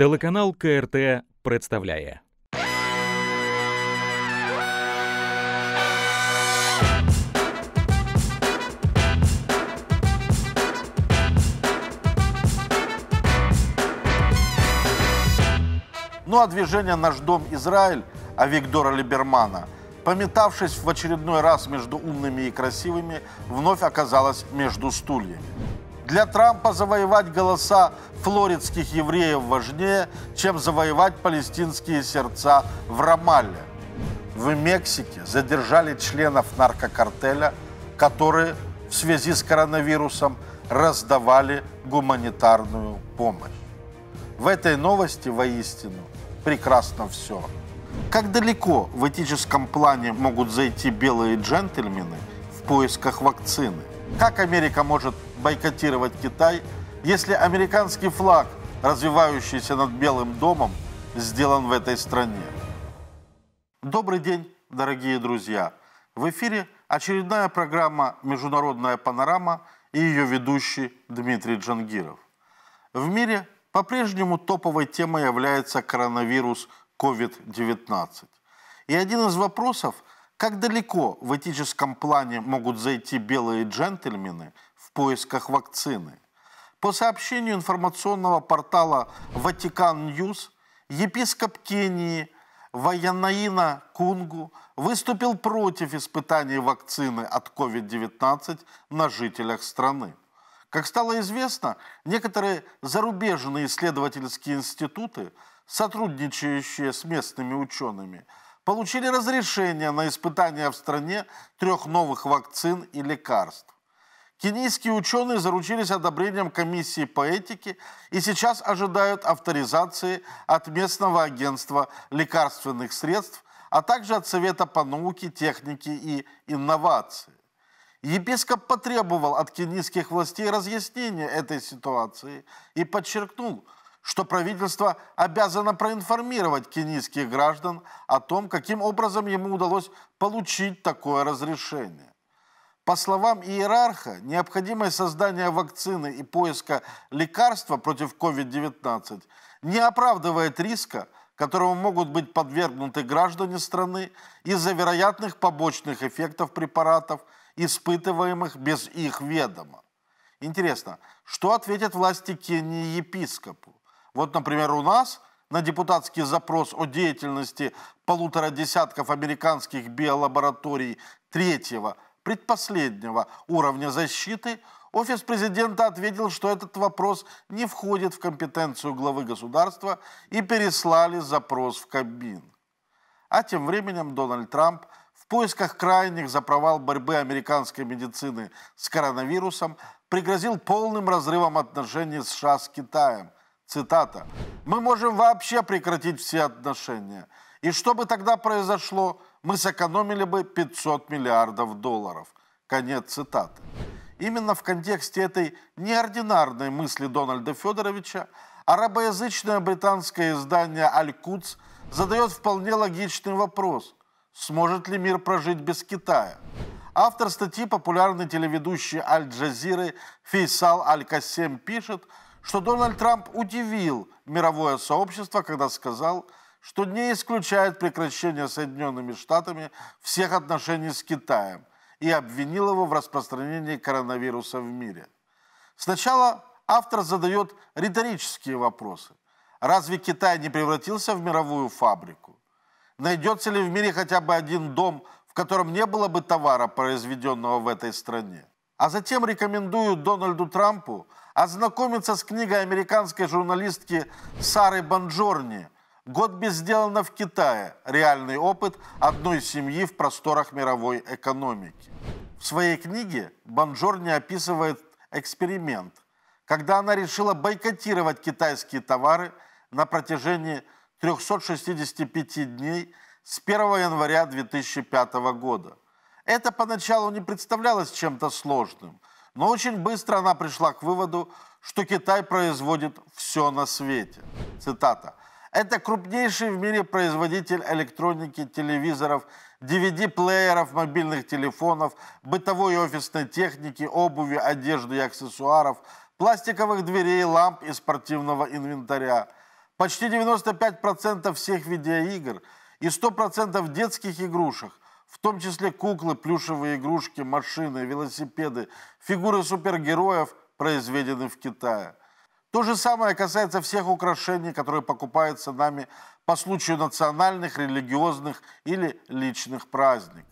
Телеканал КРТ представляє. Ну а движение «Наш дом Израиль» А Виктора Либермана, пометавшись в очередной раз между умными и красивыми, вновь оказалось между стульями. Для Трампа завоевать голоса флоридских евреев важнее, чем завоевать палестинские сердца в Рамалле. В Мексике задержали членов наркокартеля, которые в связи с коронавирусом раздавали гуманитарную помощь. В этой новости воистину прекрасно все. Как далеко в этическом плане могут зайти белые джентльмены в поисках вакцины? Как Америка может бойкотировать Китай, если американский флаг, развивающийся над Белым домом, сделан в этой стране? Добрый день, дорогие друзья! В эфире очередная программа «Международная панорама» и ее ведущий Дмитрий Джангиров. В мире по-прежнему топовой темой является коронавирус COVID-19. И один из вопросов, как далеко в этическом плане могут зайти белые джентльмены – поисках вакцины. По сообщению информационного портала «Ватикан Ньюс», епископ Кении Ваянаина Кунгу выступил против испытаний вакцины от COVID-19 на жителях страны. Как стало известно, некоторые зарубежные исследовательские институты, сотрудничающие с местными учеными, получили разрешение на испытания в стране трех новых вакцин и лекарств. Кенийские ученые заручились одобрением комиссии по этике и сейчас ожидают авторизации от местного агентства лекарственных средств, а также от Совета по науке, технике и инновации. Епископ потребовал от кенийских властей разъяснения этой ситуации и подчеркнул, что правительство обязано проинформировать кенийских граждан о том, каким образом ему удалось получить такое разрешение. По словам иерарха, необходимое создание вакцины и поиска лекарства против COVID-19 не оправдывает риска, которому могут быть подвергнуты граждане страны из-за вероятных побочных эффектов препаратов, испытываемых без их ведома. Интересно, что ответят власти Кении епископу? Вот, например, у нас на депутатский запрос о деятельности полутора десятков американских биолабораторий третьего – предпоследнего уровня защиты, офис президента ответил, что этот вопрос не входит в компетенцию главы государства и переслали запрос в Кабмин. А тем временем Дональд Трамп в поисках крайних за провал борьбы американской медицины с коронавирусом пригрозил полным разрывом отношений США с Китаем. Цитата. «Мы можем вообще прекратить все отношения. И что бы тогда произошло, мы сэкономили бы 500 миллиардов долларов. Конец цитаты. Именно в контексте этой неординарной мысли Дональда Федоровича арабоязычное британское издание «Аль-Кудс» задает вполне логичный вопрос – сможет ли мир прожить без Китая? Автор статьи, популярный телеведущий Аль-Джазиры Фейсал Аль-Кассем пишет, что Дональд Трамп удивил мировое сообщество, когда сказал – что не исключает прекращение Соединенными Штатами всех отношений с Китаем и обвинил его в распространении коронавируса в мире. Сначала автор задает риторические вопросы. Разве Китай не превратился в мировую фабрику? Найдется ли в мире хотя бы один дом, в котором не было бы товара, произведенного в этой стране? А затем рекомендую Дональду Трампу ознакомиться с книгой американской журналистки Сары Бонджорни – Год без сделано в Китае. Реальный опыт одной семьи в просторах мировой экономики. В своей книге Бонжорни описывает эксперимент, когда она решила бойкотировать китайские товары на протяжении 365 дней с 1 января 2005 года. Это поначалу не представлялось чем-то сложным, но очень быстро она пришла к выводу, что Китай производит все на свете. Цитата. Это крупнейший в мире производитель электроники, телевизоров, DVD-плееров, мобильных телефонов, бытовой и офисной техники, обуви, одежды и аксессуаров, пластиковых дверей, ламп и спортивного инвентаря. Почти 95% всех видеоигр и 100% детских игрушек, в том числе куклы, плюшевые игрушки, машины, велосипеды, фигуры супергероев, произведены в Китае. То же самое касается всех украшений, которые покупаются нами по случаю национальных, религиозных или личных праздников.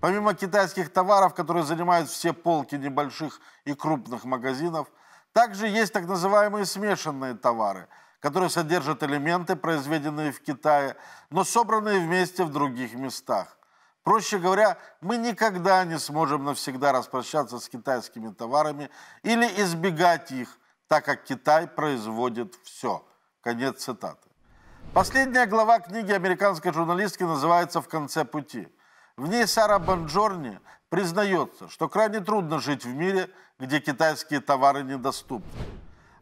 Помимо китайских товаров, которые занимают все полки небольших и крупных магазинов, также есть так называемые смешанные товары, которые содержат элементы, произведенные в Китае, но собранные вместе в других местах. Проще говоря, мы никогда не сможем навсегда распрощаться с китайскими товарами или избегать их, так как Китай производит все. Конец цитаты. Последняя глава книги американской журналистки называется «В конце пути». В ней Сара Бонджорни признается, что крайне трудно жить в мире, где китайские товары недоступны.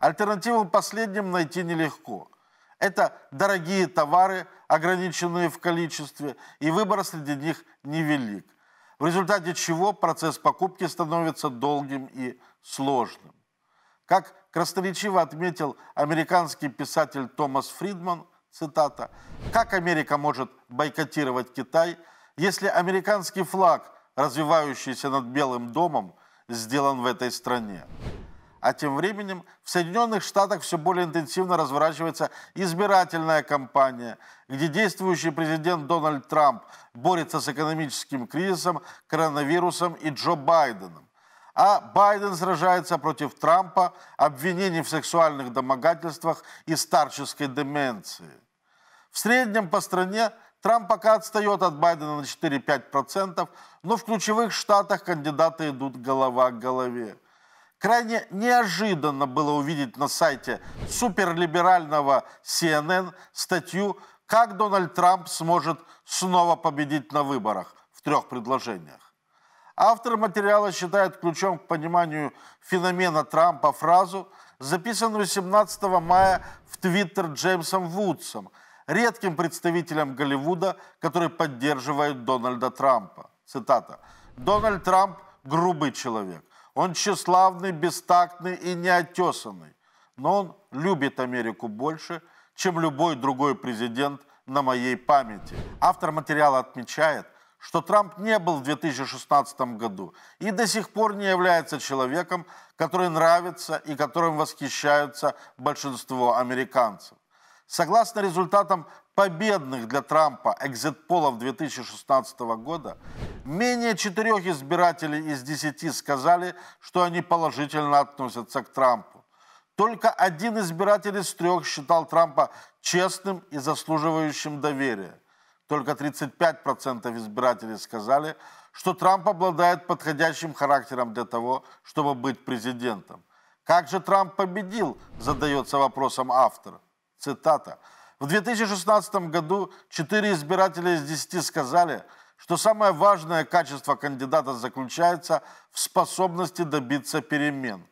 Альтернативу последним найти нелегко. Это дорогие товары, ограниченные в количестве, и выбор среди них невелик. В результате чего процесс покупки становится долгим и сложным. Как красноречиво отметил американский писатель Томас Фридман, цитата, «Как Америка может бойкотировать Китай, если американский флаг, развивающийся над Белым домом, сделан в этой стране?» А тем временем в Соединенных Штатах все более интенсивно разворачивается избирательная кампания, где действующий президент Дональд Трамп борется с экономическим кризисом, коронавирусом и Джо Байденом. А Байден сражается против Трампа, обвинений в сексуальных домогательствах и старческой деменции. В среднем по стране Трамп пока отстает от Байдена на 4-5%, но в ключевых штатах кандидаты идут голова к голове. Крайне неожиданно было увидеть на сайте суперлиберального CNN статью «Как Дональд Трамп сможет снова победить на выборах» в трех предложениях. Автор материала считает ключом к пониманию феномена Трампа фразу, записанную 17 мая в Твиттер Джеймсом Вудсом, редким представителем Голливуда, который поддерживает Дональда Трампа. Цитата. «Дональд Трамп – грубый человек. Он тщеславный, бестактный и неотесанный. Но он любит Америку больше, чем любой другой президент на моей памяти». Автор материала отмечает – что Трамп не был в 2016 году и до сих пор не является человеком, который нравится и которым восхищаются большинство американцев. Согласно результатам победных для Трампа экзит-полов 2016 года, менее четырех избирателей из десяти сказали, что они положительно относятся к Трампу. Только один избиратель из трех считал Трампа честным и заслуживающим доверия – только 35% избирателей сказали, что Трамп обладает подходящим характером для того, чтобы быть президентом. Как же Трамп победил, задается вопросом автор. Цитата. В 2016 году 4 избирателя из 10 сказали, что самое важное качество кандидата заключается в способности добиться перемен.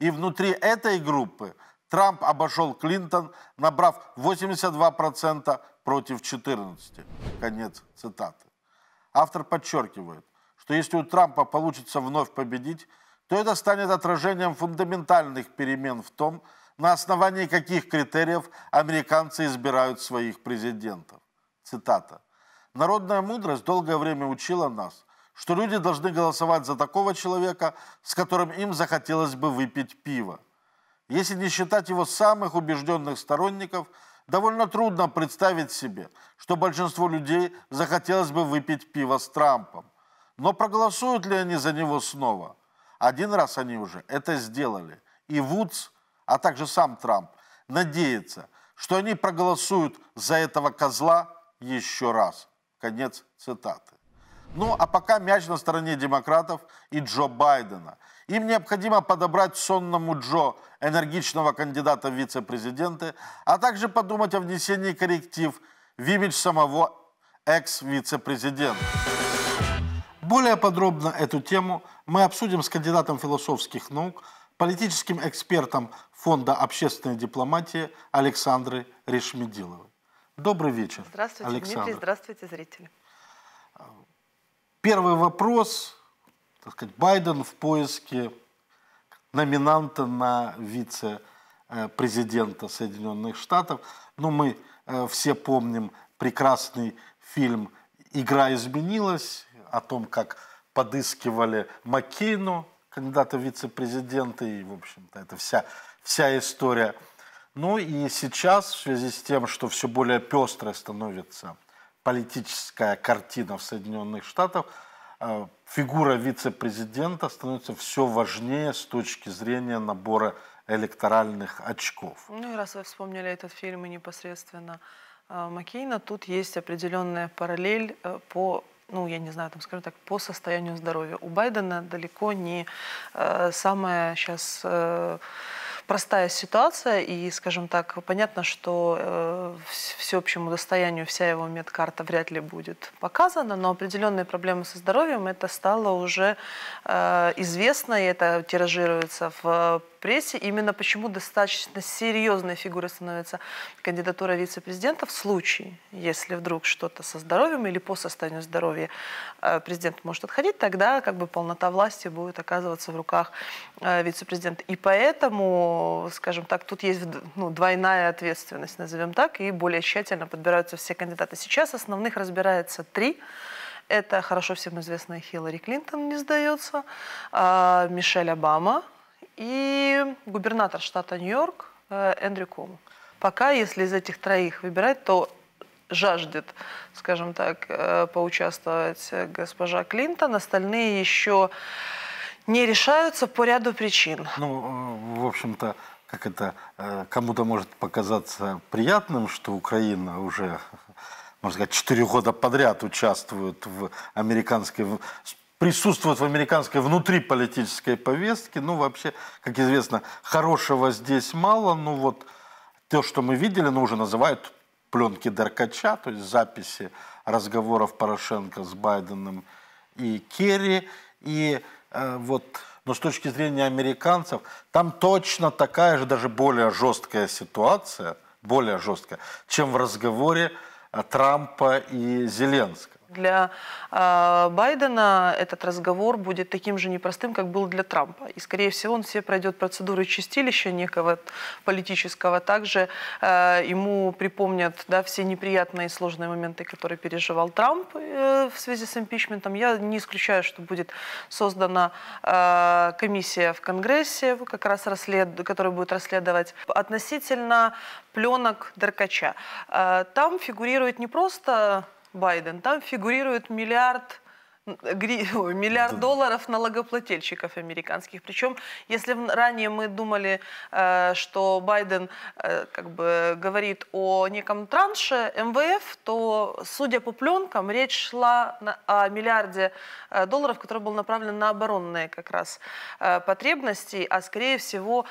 И внутри этой группы – Трамп обошел Клинтон, набрав 82% против 14%. Конец цитаты. Автор подчеркивает, что если у Трампа получится вновь победить, то это станет отражением фундаментальных перемен в том, на основании каких критериев американцы избирают своих президентов. Цитата. «Народная мудрость долгое время учила нас, что люди должны голосовать за такого человека, с которым им захотелось бы выпить пиво. Если не считать его самых убежденных сторонников, довольно трудно представить себе, что большинство людей захотелось бы выпить пиво с Трампом. Но проголосуют ли они за него снова? Один раз они уже это сделали. И Вудс, а также сам Трамп, надеется, что они проголосуют за этого козла еще раз. Конец цитаты. Ну, а пока мяч на стороне демократов и Джо Байдена. Им необходимо подобрать сонному Джо энергичного кандидата в вице-президенты, а также подумать о внесении корректив в имидж самого экс-вице-президента. Более подробно эту тему мы обсудим с кандидатом философских наук, политическим экспертом Фонда общественной дипломатии Александрой Решмедиловой. Добрый вечер. Здравствуйте, Александр. Дмитрий. Здравствуйте, зрители. Первый вопрос, так сказать, Байден в поиске номинанта на вице-президента Соединенных Штатов. Ну, мы э, все помним прекрасный фильм «Игра изменилась», о том, как подыскивали Маккейну, кандидата вице-президента, и, в общем-то, это вся, вся история. Ну и сейчас, в связи с тем, что все более пестрое становится – политическая картина в Соединенных Штатах, э, фигура вице-президента становится все важнее с точки зрения набора электоральных очков. Ну и раз вы вспомнили этот фильм и непосредственно э, Маккейна, тут есть определенная параллель э, по ну, я не знаю, там, скажем так, по состоянию здоровья. У Байдена далеко не э, самое сейчас э, простая ситуация, и, скажем так, понятно, что э, всеобщему достоянию вся его медкарта вряд ли будет показана, но определенные проблемы со здоровьем это стало уже э, известно, и это тиражируется в прессе именно почему достаточно серьезной фигурой становится кандидатура вице-президента в случае, если вдруг что-то со здоровьем или по состоянию здоровья э, президент может отходить, тогда как бы полнота власти будет оказываться в руках э, вице-президента. И поэтому, скажем так, тут есть ну, двойная ответственность, назовем так, и более тщательно подбираются все кандидаты. Сейчас основных разбирается три. Это хорошо всем известная Хиллари Клинтон не сдается, а, Мишель Обама – и губернатор штата Нью-Йорк э, Эндрю Ком. Пока, если из этих троих выбирать, то жаждет, скажем так, э, поучаствовать госпожа Клинтон. Остальные еще не решаются по ряду причин. Ну, э, в общем-то, как это кому-то может показаться приятным, что Украина уже можно сказать, четыре года подряд участвует в американской присутствует в американской внутриполитической повестке. Ну, вообще, как известно, хорошего здесь мало. Ну, вот то, что мы видели, ну, уже называют пленки Деркача, то есть записи разговоров Порошенко с Байденом и Керри. И э, вот, но с точки зрения американцев, там точно такая же, даже более жесткая ситуация, более жесткая, чем в разговоре Трампа и Зеленского для э, Байдена этот разговор будет таким же непростым, как был для Трампа. И, скорее всего, он все пройдет процедуры чистилища некого политического. Также э, ему припомнят да, все неприятные и сложные моменты, которые переживал Трамп э, в связи с импичментом. Я не исключаю, что будет создана э, комиссия в Конгрессе, как раз расслед... которая будет расследовать относительно пленок Деркача. Э, там фигурирует не просто Байден, там фигурирует миллиард миллиард долларов налогоплательщиков американских. Причем, если ранее мы думали, э, что Байден э, как бы говорит о неком транше МВФ, то, судя по пленкам, речь шла о миллиарде э, долларов, который был направлен на оборонные как раз потребности, а скорее всего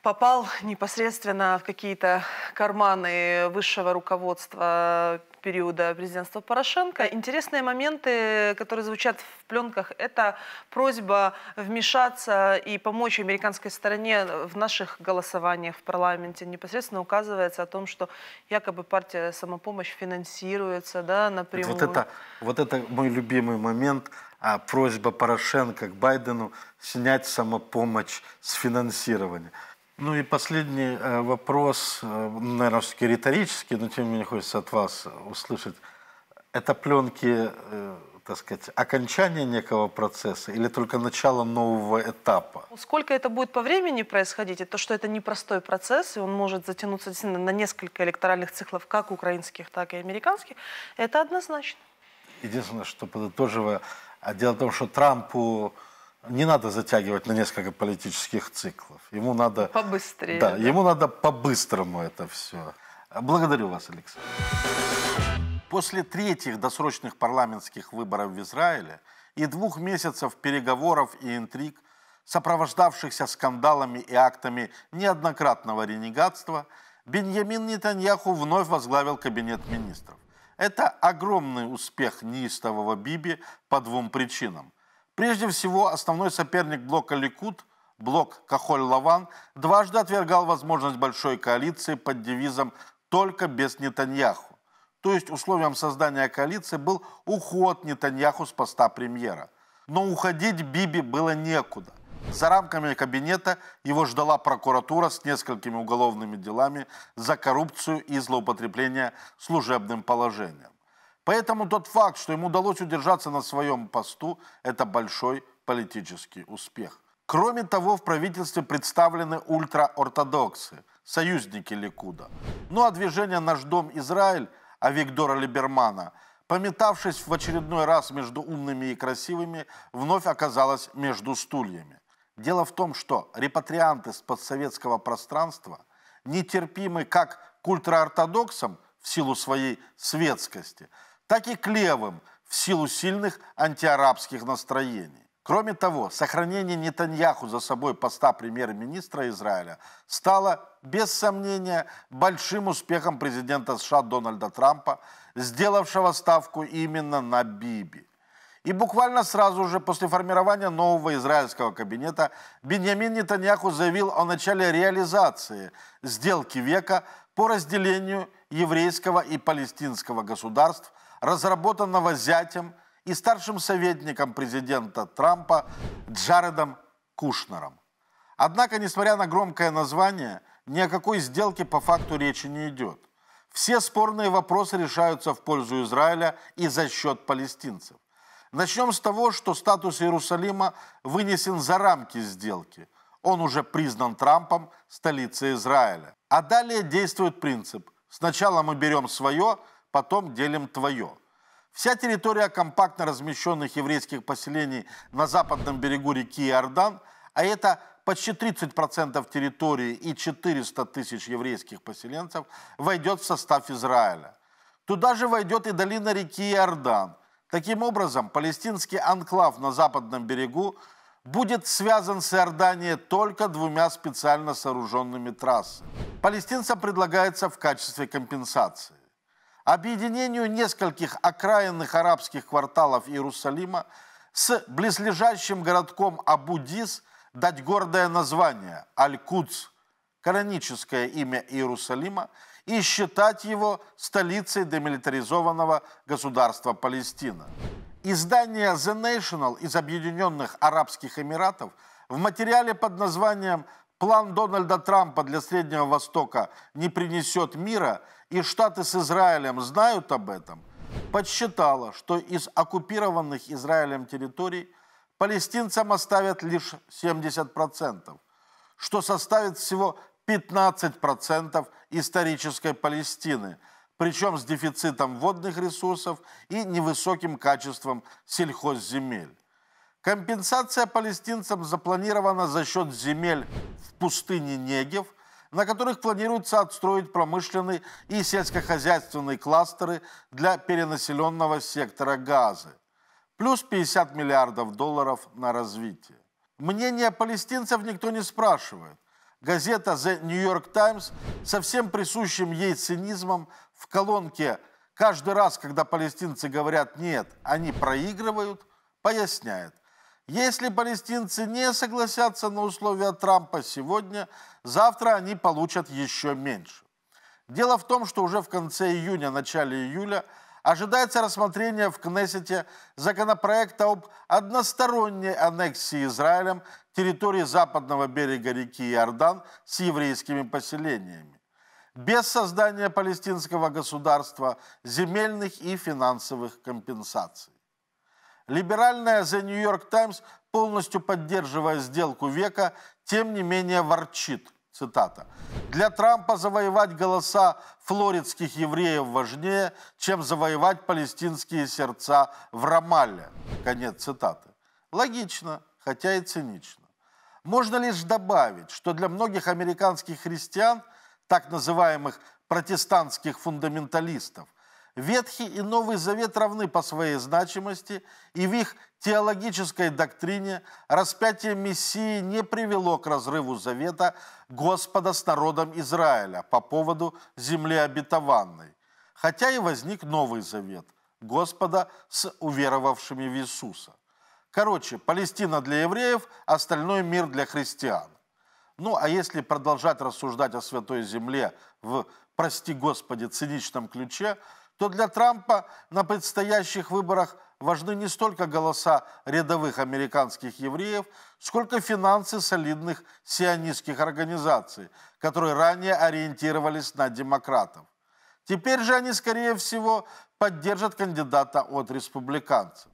попал непосредственно в какие-то карманы высшего руководства периода президентства Порошенко. Интересные моменты, которые звучат в пленках, это просьба вмешаться и помочь американской стороне в наших голосованиях в парламенте. Непосредственно указывается о том, что якобы партия «Самопомощь» финансируется да, напрямую. Вот это, вот это мой любимый момент – а просьба Порошенко к Байдену снять самопомощь с финансирования. Ну и последний э, вопрос, э, наверное, все-таки риторический, но тем не менее хочется от вас услышать. Это пленки, э, так сказать, окончания некого процесса или только начало нового этапа? Ну, сколько это будет по времени происходить, и то, что это непростой процесс, и он может затянуться действительно на несколько электоральных циклов, как украинских, так и американских, это однозначно. Единственное, что подытоживая, а дело в том, что Трампу не надо затягивать на несколько политических циклов. Ему надо... Побыстрее. Да, да. ему надо по-быстрому это все. Благодарю вас, Александр. После третьих досрочных парламентских выборов в Израиле и двух месяцев переговоров и интриг, сопровождавшихся скандалами и актами неоднократного ренегатства, Беньямин Нетаньяху вновь возглавил кабинет министров. Это огромный успех неистового Биби по двум причинам – Прежде всего, основной соперник блока Ликут, блок Кахоль-Лаван, дважды отвергал возможность большой коалиции под девизом «Только без Нетаньяху». То есть условием создания коалиции был уход Нетаньяху с поста премьера. Но уходить Биби было некуда. За рамками кабинета его ждала прокуратура с несколькими уголовными делами за коррупцию и злоупотребление служебным положением. Поэтому тот факт, что ему удалось удержаться на своем посту, это большой политический успех. Кроме того, в правительстве представлены ультраортодоксы, союзники Ликуда. Ну а движение «Наш дом Израиль» Авигдора Либермана, пометавшись в очередной раз между умными и красивыми, вновь оказалось между стульями. Дело в том, что репатрианты с подсоветского пространства нетерпимы как к ультраортодоксам в силу своей светскости – так и к левым в силу сильных антиарабских настроений. Кроме того, сохранение Нетаньяху за собой поста премьер-министра Израиля стало, без сомнения, большим успехом президента США Дональда Трампа, сделавшего ставку именно на Биби. И буквально сразу же после формирования нового израильского кабинета Беньямин Нетаньяху заявил о начале реализации сделки века по разделению еврейского и палестинского государств разработанного зятем и старшим советником президента Трампа Джаредом Кушнером. Однако, несмотря на громкое название, ни о какой сделке по факту речи не идет. Все спорные вопросы решаются в пользу Израиля и за счет палестинцев. Начнем с того, что статус Иерусалима вынесен за рамки сделки. Он уже признан Трампом столицей Израиля. А далее действует принцип «сначала мы берем свое, потом делим твое. Вся территория компактно размещенных еврейских поселений на западном берегу реки Иордан, а это почти 30% территории и 400 тысяч еврейских поселенцев, войдет в состав Израиля. Туда же войдет и долина реки Иордан. Таким образом, палестинский анклав на западном берегу будет связан с Иорданией только двумя специально сооруженными трассами. Палестинцам предлагается в качестве компенсации объединению нескольких окраинных арабских кварталов Иерусалима с близлежащим городком Абудис дать гордое название Аль-Куц, кораническое имя Иерусалима, и считать его столицей демилитаризованного государства Палестина. Издание The National из Объединенных Арабских Эмиратов в материале под названием план Дональда Трампа для Среднего Востока не принесет мира, и Штаты с Израилем знают об этом, подсчитала, что из оккупированных Израилем территорий палестинцам оставят лишь 70%, что составит всего 15% исторической Палестины, причем с дефицитом водных ресурсов и невысоким качеством сельхозземель. Компенсация палестинцам запланирована за счет земель в пустыне Негев, на которых планируется отстроить промышленные и сельскохозяйственные кластеры для перенаселенного сектора Газы, плюс 50 миллиардов долларов на развитие. Мнение палестинцев никто не спрашивает. Газета The New York Times со всем присущим ей цинизмом в колонке «Каждый раз, когда палестинцы говорят «нет», они проигрывают», поясняет. Если палестинцы не согласятся на условия Трампа сегодня, завтра они получат еще меньше. Дело в том, что уже в конце июня, начале июля ожидается рассмотрение в Кнессете законопроекта об односторонней аннексии Израилем территории западного берега реки Иордан с еврейскими поселениями, без создания палестинского государства, земельных и финансовых компенсаций. Либеральная The New York Times, полностью поддерживая сделку века, тем не менее ворчит. Цитата. «Для Трампа завоевать голоса флоридских евреев важнее, чем завоевать палестинские сердца в Рамалле». Конец цитаты. Логично, хотя и цинично. Можно лишь добавить, что для многих американских христиан, так называемых протестантских фундаменталистов – Ветхий и Новый Завет равны по своей значимости, и в их теологической доктрине распятие Мессии не привело к разрыву завета Господа с народом Израиля по поводу земли обетованной, хотя и возник Новый Завет Господа с уверовавшими в Иисуса. Короче, Палестина для евреев, остальной мир для христиан. Ну, а если продолжать рассуждать о Святой Земле в, прости Господи, циничном ключе – то для Трампа на предстоящих выборах важны не столько голоса рядовых американских евреев, сколько финансы солидных сионистских организаций, которые ранее ориентировались на демократов. Теперь же они, скорее всего, поддержат кандидата от республиканцев.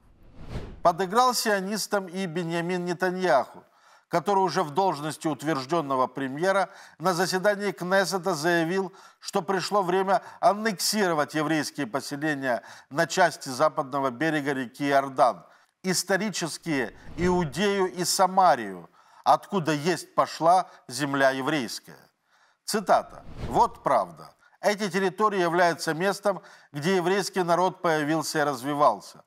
Подыграл сионистам и Беньямин Нетаньяху, который уже в должности утвержденного премьера на заседании Кнессета заявил, что пришло время аннексировать еврейские поселения на части западного берега реки Иордан, исторические Иудею и Самарию, откуда есть пошла земля еврейская. Цитата. «Вот правда. Эти территории являются местом, где еврейский народ появился и развивался.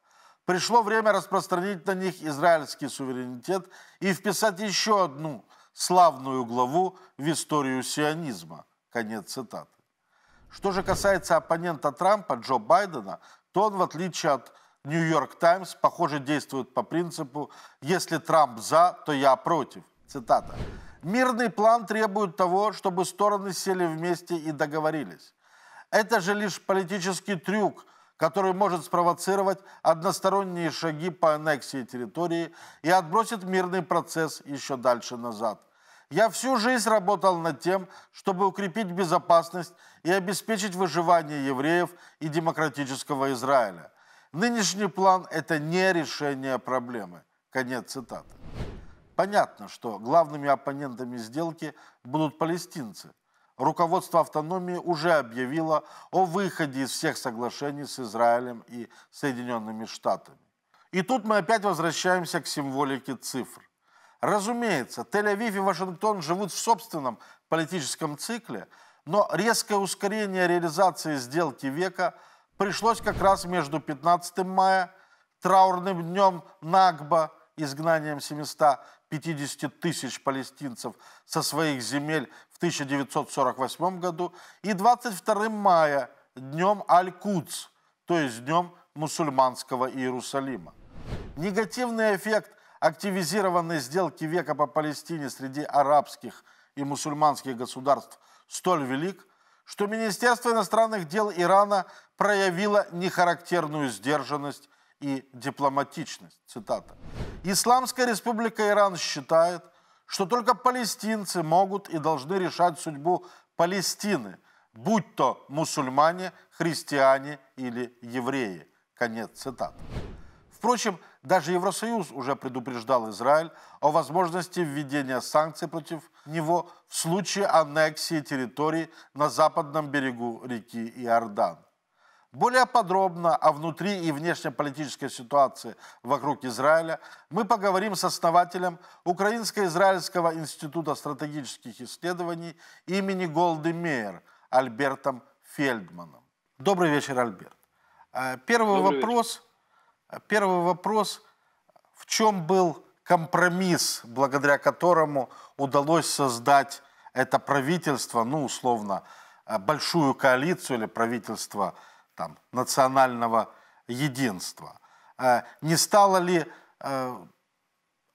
Пришло время распространить на них израильский суверенитет и вписать еще одну славную главу в историю сионизма. Конец цитаты. Что же касается оппонента Трампа, Джо Байдена, то он, в отличие от Нью-Йорк Таймс, похоже, действует по принципу «если Трамп за, то я против». Цитата. «Мирный план требует того, чтобы стороны сели вместе и договорились. Это же лишь политический трюк, который может спровоцировать односторонние шаги по аннексии территории и отбросит мирный процесс еще дальше назад. Я всю жизнь работал над тем, чтобы укрепить безопасность и обеспечить выживание евреев и демократического Израиля. Нынешний план – это не решение проблемы. Конец цитаты. Понятно, что главными оппонентами сделки будут палестинцы, руководство автономии уже объявило о выходе из всех соглашений с Израилем и Соединенными Штатами. И тут мы опять возвращаемся к символике цифр. Разумеется, Тель-Авив и Вашингтон живут в собственном политическом цикле, но резкое ускорение реализации сделки века пришлось как раз между 15 мая, траурным днем Нагба, изгнанием 700 50 тысяч палестинцев со своих земель в 1948 году, и 22 мая днем Аль-Кудс, то есть днем мусульманского Иерусалима. Негативный эффект активизированной сделки века по Палестине среди арабских и мусульманских государств столь велик, что Министерство иностранных дел Ирана проявило нехарактерную сдержанность и дипломатичность. Цитата. Исламская республика Иран считает, что только палестинцы могут и должны решать судьбу Палестины, будь то мусульмане, христиане или евреи. Конец цитаты. Впрочем, даже Евросоюз уже предупреждал Израиль о возможности введения санкций против него в случае аннексии территорий на западном берегу реки Иордан. Более подробно о внутри- и внешнеполитической ситуации вокруг Израиля мы поговорим с основателем Украинско-Израильского института стратегических исследований имени Голды Мейер Альбертом Фельдманом. Добрый вечер, Альберт. Э, первый Добрый вопрос. Вечер. Первый вопрос. В чем был компромисс, благодаря которому удалось создать это правительство, ну, условно, э, большую коалицию или правительство – там, национального единства. Э, не стало ли, э,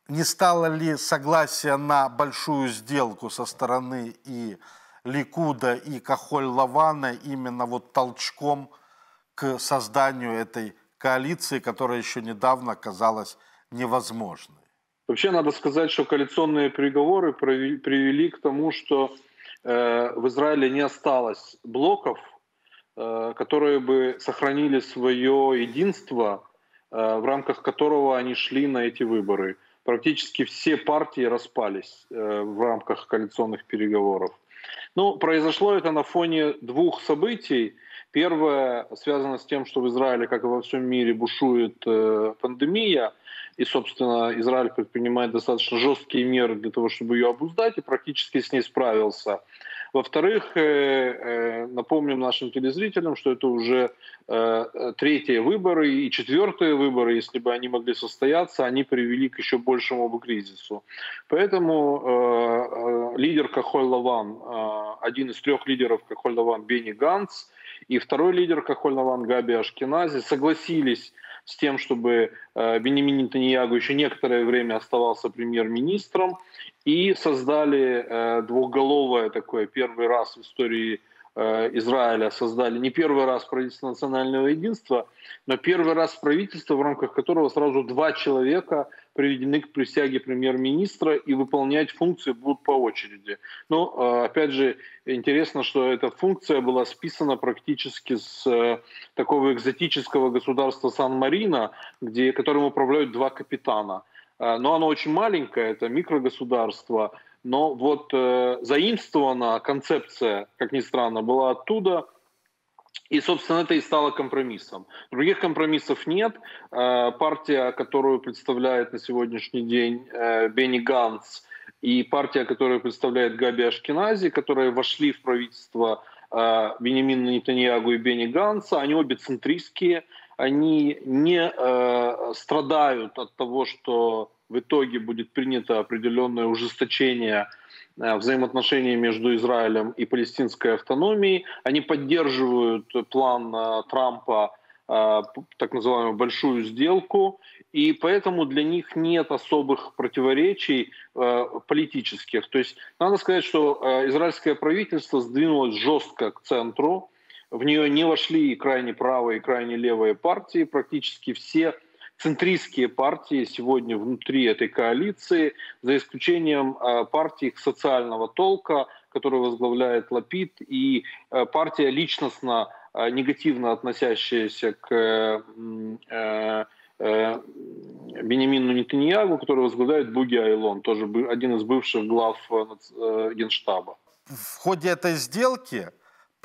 не стало ли согласие на большую сделку со стороны и Ликуда, и Кахоль-Лавана именно вот толчком к созданию этой коалиции, которая еще недавно казалась невозможной? Вообще надо сказать, что коалиционные переговоры привели к тому, что э, в Израиле не осталось блоков – Э, которые бы сохранили свое единство, э, в рамках которого они шли на эти выборы. Практически все партии распались э, в рамках коалиционных переговоров. Ну, произошло это на фоне двух событий. Первое связано с тем, что в Израиле, как и во всем мире, бушует э, пандемия, и, собственно, Израиль предпринимает достаточно жесткие меры для того, чтобы ее обуздать, и практически с ней справился. Во-вторых, э, э, напомним нашим телезрителям, что это уже э, третьи выборы и четвертые выборы, если бы они могли состояться, они привели к еще большему кризису. Поэтому лидер Кахоль-Лаван, один из трех лидеров Кахоль-Лаван Бенни Ганц и второй лидер Кахоль-Лаван Габи Ашкинази согласились с тем, чтобы э, Бенемин Нетаньягу еще некоторое время оставался премьер-министром, и создали э, двухголовое такое первый раз в истории э, Израиля создали не первый раз правительство национального единства, но первый раз правительство, в рамках которого сразу два человека – приведены к присяге премьер-министра и выполнять функции будут по очереди. Но, а, опять же, интересно, что эта функция была списана практически с э, такого экзотического государства Сан-Марино, где, которым управляют два капитана. А, но оно очень маленькое, это микрогосударство, но вот э, заимствована концепция, как ни странно, была оттуда – и, собственно, это и стало компромиссом. Других компромиссов нет. Э, партия, которую представляет на сегодняшний день э, Бенни Ганс, и партия, которую представляет Габи Ашкинази, которые вошли в правительство э, Бенемина Нетаньягу и Бенни Ганса, они обе центристские, они не страдают от того, что в итоге будет принято определенное ужесточение Э, взаимоотношения между Израилем и палестинской автономией. Они поддерживают план э, Трампа э, так называемую большую сделку, и поэтому для них нет особых противоречий политических. То есть надо сказать, что израильское правительство сдвинулось жестко к центру, в нее не вошли и крайне правые, и крайне левые партии, практически все центристские партии сегодня внутри этой коалиции, за исключением э, партии социального толка, которую возглавляет Лапид, и э, партия личностно э, негативно относящаяся к Бенемину Нетаньягу, который возглавляет Буги Айлон, тоже один из бывших глав Генштаба. В ходе этой сделки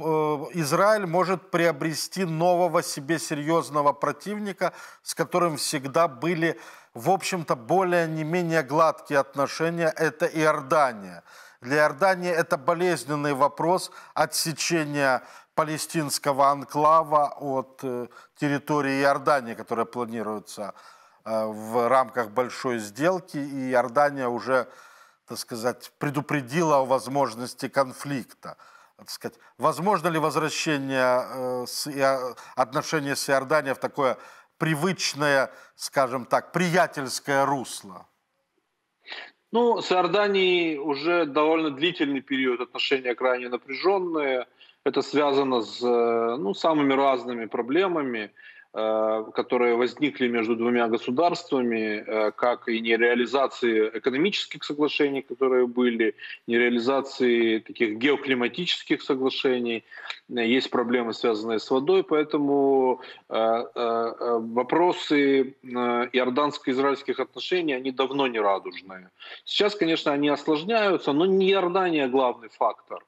Э, Израиль может приобрести нового себе серьезного противника, с которым всегда были, в общем-то, более не менее гладкие отношения. Это Иордания. Для Иордании это болезненный вопрос отсечения палестинского анклава от э, территории Иордании, которая планируется э, в рамках большой сделки. И Иордания уже, так сказать, предупредила о возможности конфликта так сказать, возможно ли возвращение э, а, отношения с Иорданией в такое привычное, скажем так, приятельское русло? Ну, с Иорданией уже довольно длительный период отношения крайне напряженные. Это связано с э, ну, самыми разными проблемами. Э, которые возникли между двумя государствами, э, как и нереализации экономических соглашений, которые были, нереализации таких геоклиматических соглашений. Э, есть проблемы, связанные с водой, поэтому вопросы иорданско-израильских отношений, они давно не радужные. Сейчас, конечно, они осложняются, но не Иордания главный фактор.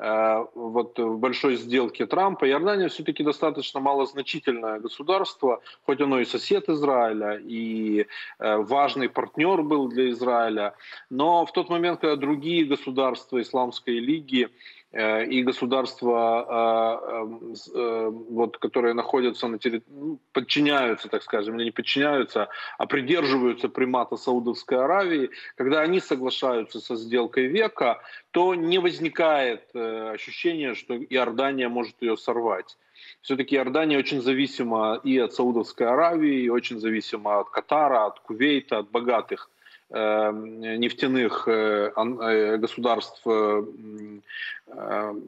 Э, вот в большой сделке Трампа. Иордания все-таки достаточно малозначительное государство, хоть оно и сосед Израиля, и э, важный партнер был для Израиля. Но в тот момент, когда другие государства Исламской лиги Э, и государства, а, эм, эм, вот, которые находятся на территории, ну, подчиняются, так скажем, или не подчиняются, а придерживаются примата Саудовской Аравии, когда они соглашаются со сделкой века, то не возникает э, ощущение, что Иордания может ее сорвать. Все-таки Иордания очень зависима и от Саудовской Аравии, и очень зависима от Катара, от Кувейта, от богатых Э, нефтяных э, э, государств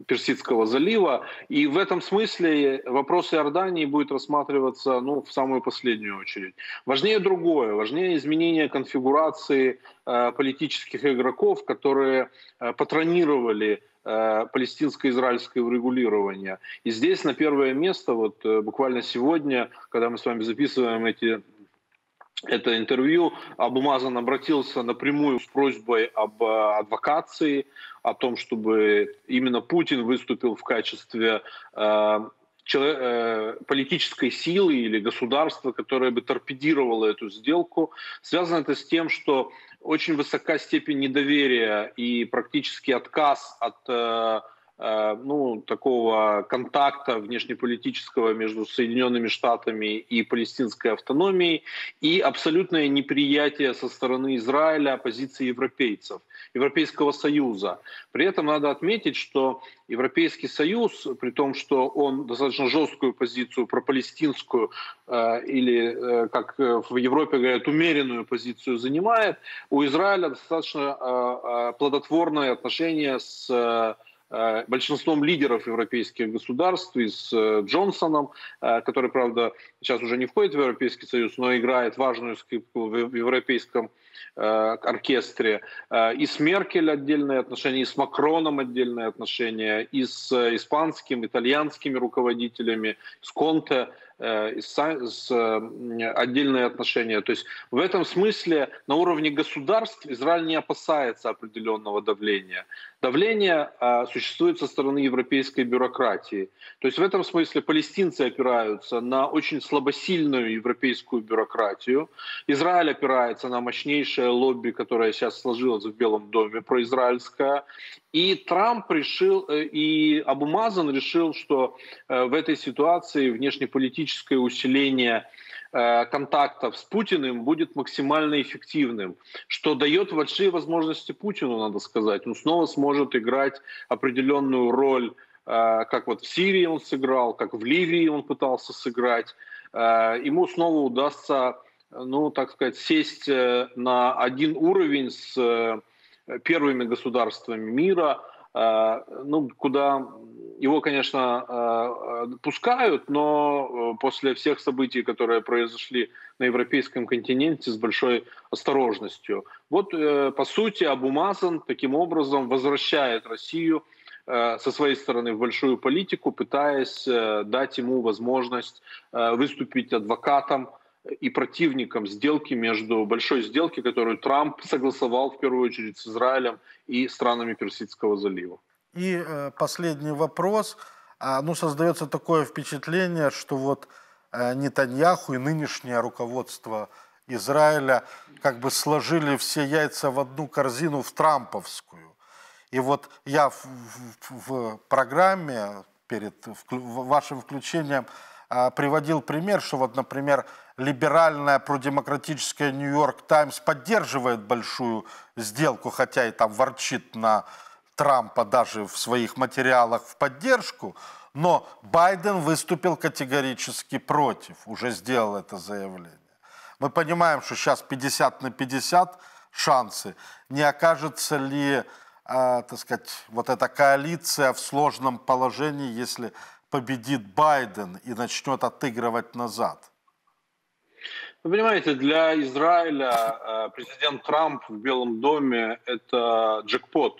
Персидского залива. И в этом смысле вопрос Иордании будет рассматриваться ну, в самую последнюю очередь. Важнее другое, важнее изменение конфигурации политических игроков, которые патронировали палестинско-израильское урегулирование. И здесь на первое место, вот буквально сегодня, когда мы с вами записываем эти это интервью, Абумазан обратился напрямую с просьбой об э, адвокации, о том, чтобы именно Путин выступил в качестве э, э, политической силы или государства, которое бы торпедировало эту сделку. Связано это с тем, что очень высока степень недоверия и практически отказ от э, Э, ну, такого контакта внешнеполитического между Соединенными Штатами и палестинской автономией и абсолютное неприятие со стороны Израиля позиции европейцев, Европейского Союза. При этом надо отметить, что Европейский Союз, при том, что он достаточно жесткую позицию пропалестинскую э, или, э, как в Европе говорят, умеренную позицию занимает, у Израиля достаточно плодотворное отношение с Э, большинством лидеров европейских государств и с э, Джонсоном, э, который, правда, сейчас уже не входит в Европейский Союз, но играет важную скрипку в европейском оркестре, и с Меркель отдельные отношения, и с Макроном отдельные отношения, и с испанским, итальянскими руководителями, с Конте Э, отдельные отношения. То есть в этом смысле на уровне государств Израиль не опасается определенного давления. Давление а, существует со стороны европейской бюрократии. То есть в этом смысле палестинцы опираются на очень слабосильную европейскую бюрократию. Израиль опирается на мощнейшее лобби, которое сейчас сложилось в Белом доме, произраильское. И Трамп решил, э, и Абумазан решил, что э, в этой ситуации внешнеполитическое усиление э, контактов с Путиным будет максимально эффективным, что дает большие возможности Путину, надо сказать. Он снова сможет играть определенную роль, как вот в Сирии он сыграл, как в Ливии он пытался сыграть. Ему снова удастся, ну, так сказать, сесть на один уровень с Э, первыми государствами мира, э, ну, куда его, конечно, э, пускают, но после всех событий, которые произошли на европейском континенте, с большой осторожностью. Вот, по сути, Абумазан таким образом возвращает Россию со своей стороны в большую политику, пытаясь дать ему возможность выступить адвокатом и противником сделки между большой сделки, которую Трамп согласовал в первую очередь с Израилем и странами Персидского залива. И э, последний вопрос. А, ну, создается такое впечатление, что вот э, Нетаньяху и нынешнее руководство Израиля как бы сложили все яйца в одну корзину в трамповскую. И вот я в, в, в программе перед в, вашим включением а, приводил пример, что вот, например, либеральная продемократическая Нью-Йорк Таймс поддерживает большую сделку, хотя и там ворчит на Трампа даже в своих материалах в поддержку, но Байден выступил категорически против, уже сделал это заявление. Мы понимаем, что сейчас 50 на 50 шансы. Не окажется ли, э, так сказать, вот эта коалиция в сложном положении, если победит Байден и начнет отыгрывать назад? Вы понимаете, для Израиля э, президент Трамп в Белом доме – это джекпот.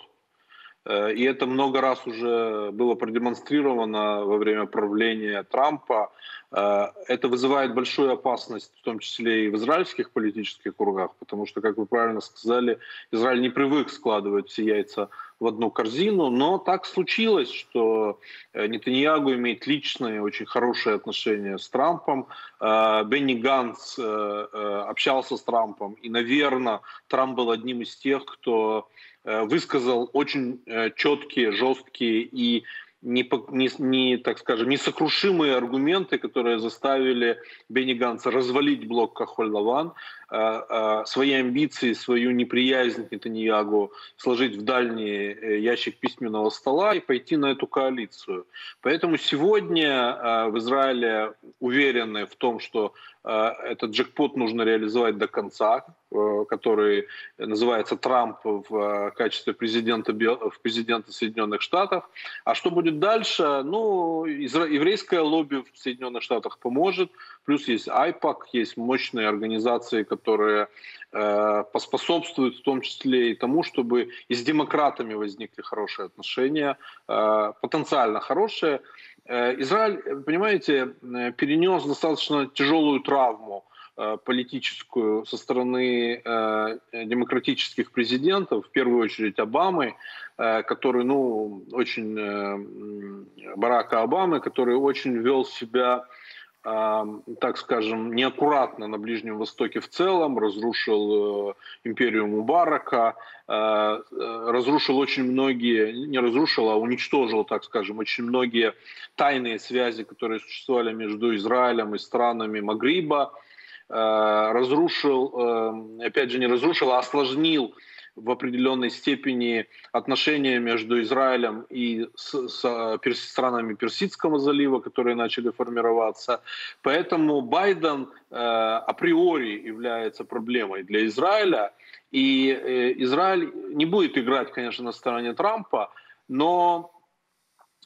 Э, и это много раз уже было продемонстрировано во время правления Трампа. Э, это вызывает большую опасность, в том числе и в израильских политических кругах, потому что, как вы правильно сказали, Израиль не привык складывать все яйца в одну корзину, но так случилось, что э, Нетаньягу имеет личные, очень хорошие отношения с Трампом. Э, Бенни Ганс э, общался с Трампом, и, наверное, Трамп был одним из тех, кто высказал очень четкие, жесткие и не, не, не, так скажем, несокрушимые аргументы, которые заставили Бенни Ганса развалить блок Кахоль-Лаван. А, а, свои амбиции, свою неприязнь к Нетаньягу сложить в дальний э, ящик письменного стола и пойти на эту коалицию. Поэтому сегодня а, в Израиле уверены в том, что этот джекпот нужно реализовать до конца, э, который называется Трамп в качестве президента, в президента Соединенных Штатов. А что будет дальше? Ну, еврейское лобби в Соединенных Штатах поможет, Плюс есть IPAC, есть мощные организации, которые э, поспособствуют в том числе и тому, чтобы и с демократами возникли хорошие отношения, э, потенциально хорошие. Э, Израиль, понимаете, э, перенес достаточно тяжелую травму э, политическую со стороны э, демократических президентов, в первую очередь Обамы, э, который, ну, очень э, Барака Обамы, который очень вел себя так скажем, неаккуратно на Ближнем Востоке в целом, разрушил э, империю Мубарака, э, э, разрушил очень многие, не разрушил, а уничтожил, так скажем, очень многие тайные связи, которые существовали между Израилем и странами Магриба, разрушил, эм, опять же, не разрушил, а осложнил в определенной степени отношения между Израилем и с, с а, странами Персидского залива, которые начали формироваться. Поэтому Байден э, априори является проблемой для Израиля. И э, Израиль не будет играть, конечно, на стороне Трампа, но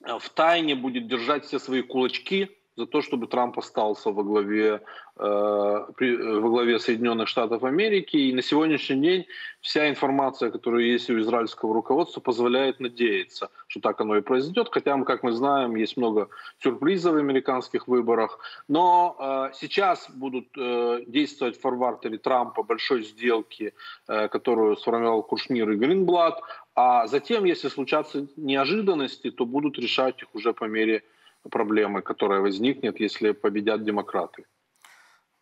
в тайне будет держать все свои кулачки за то, чтобы Трамп остался во главе, э, при, э, во главе Соединенных Штатов Америки. И на сегодняшний день вся информация, которая есть у израильского руководства, позволяет надеяться, что так оно и произойдет. Хотя, как мы знаем, есть много сюрпризов в американских выборах. Но э, сейчас будут э, действовать в Трампа большой сделки, э, которую сформировал Кушнир и Гринблад. А затем, если случатся неожиданности, то будут решать их уже по мере проблемы, которая возникнет, если победят демократы.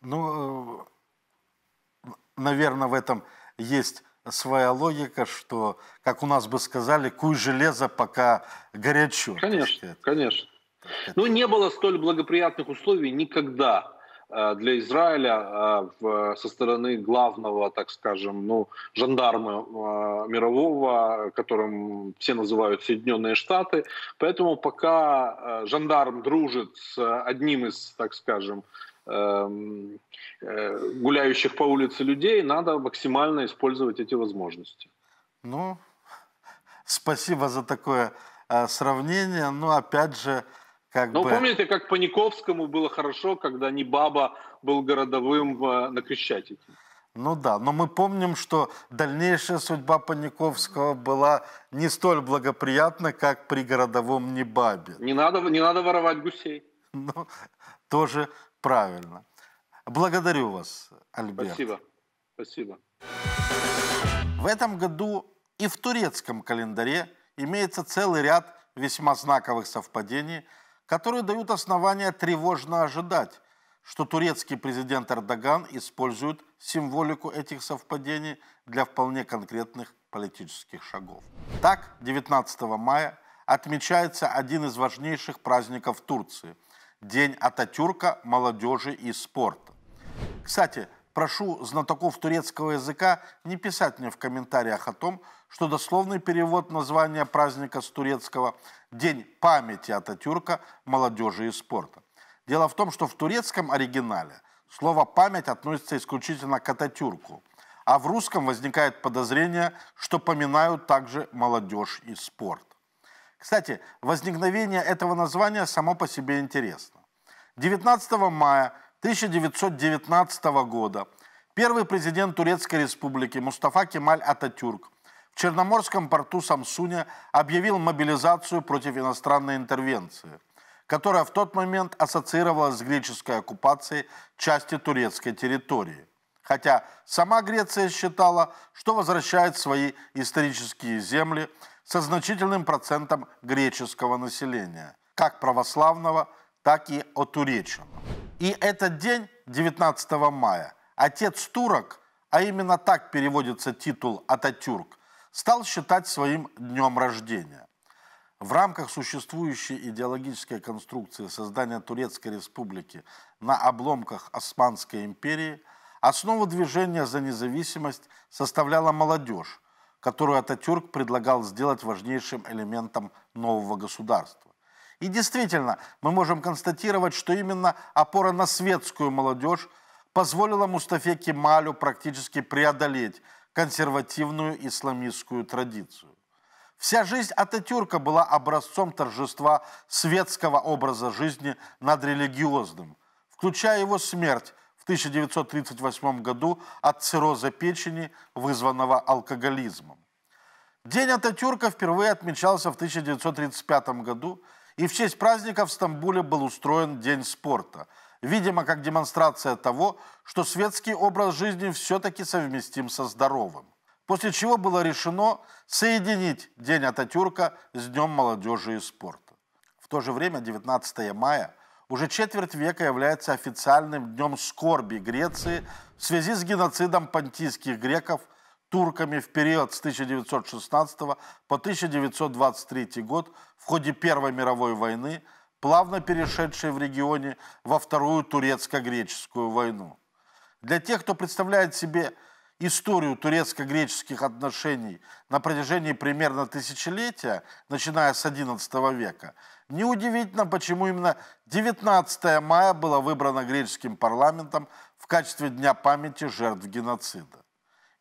Ну, э, наверное, в этом есть своя логика, что, как у нас бы сказали, куй железо, пока горячо. Конечно, конечно. Это... Ну, не было столь благоприятных условий никогда Э, для Израиля э, со стороны главного, так скажем, ну, жандарма э, мирового, которым все называют Соединенные Штаты. Поэтому пока жандарм дружит с одним из, так скажем, эм, гуляющих по улице людей, надо максимально использовать эти возможности. Ну, спасибо за такое сравнение. Но ну, опять же, как Но ну, бы... помните, как Паниковскому было хорошо, когда не баба был городовым в, э, на Крещатике? Ну да, но мы помним, что дальнейшая судьба Паниковского была не столь благоприятна, как при городовом Небабе. Не надо, не надо воровать гусей. Ну, тоже правильно. Благодарю вас, Альберт. Спасибо. Спасибо. В этом году и в турецком календаре имеется целый ряд весьма знаковых совпадений – которые дают основания тревожно ожидать, что турецкий президент Эрдоган использует символику этих совпадений для вполне конкретных политических шагов. Так, 19 мая отмечается один из важнейших праздников Турции – День Ататюрка, молодежи и спорта. Кстати, прошу знатоков турецкого языка не писать мне в комментариях о том, что дословный перевод названия праздника с турецкого «День памяти Ататюрка, молодежи и спорта». Дело в том, что в турецком оригинале слово «память» относится исключительно к Ататюрку, а в русском возникает подозрение, что поминают также молодежь и спорт. Кстати, возникновение этого названия само по себе интересно. 19 мая 1919 года первый президент Турецкой республики Мустафа Кемаль Ататюрк Черноморском порту Самсуня объявил мобилизацию против иностранной интервенции, которая в тот момент ассоциировалась с греческой оккупацией части турецкой территории. Хотя сама Греция считала, что возвращает свои исторические земли со значительным процентом греческого населения, как православного, так и отуреченного. И этот день, 19 мая, отец турок, а именно так переводится титул «Ататюрк», стал считать своим днем рождения. В рамках существующей идеологической конструкции создания Турецкой республики на обломках Османской империи основу движения за независимость составляла молодежь, которую Ататюрк предлагал сделать важнейшим элементом нового государства. И действительно, мы можем констатировать, что именно опора на светскую молодежь позволила Мустафе Кемалю практически преодолеть консервативную исламистскую традицию. Вся жизнь Ататюрка была образцом торжества светского образа жизни над религиозным, включая его смерть в 1938 году от цирроза печени, вызванного алкоголизмом. День Ататюрка впервые отмечался в 1935 году, и в честь праздника в Стамбуле был устроен День спорта – видимо, как демонстрация того, что светский образ жизни все-таки совместим со здоровым. После чего было решено соединить День Ататюрка с Днем молодежи и спорта. В то же время 19 мая уже четверть века является официальным днем скорби Греции в связи с геноцидом понтийских греков турками в период с 1916 по 1923 год в ходе Первой мировой войны – плавно перешедшей в регионе во Вторую турецко-греческую войну. Для тех, кто представляет себе историю турецко-греческих отношений на протяжении примерно тысячелетия, начиная с XI века, неудивительно, почему именно 19 мая было выбрано греческим парламентом в качестве Дня памяти жертв геноцида.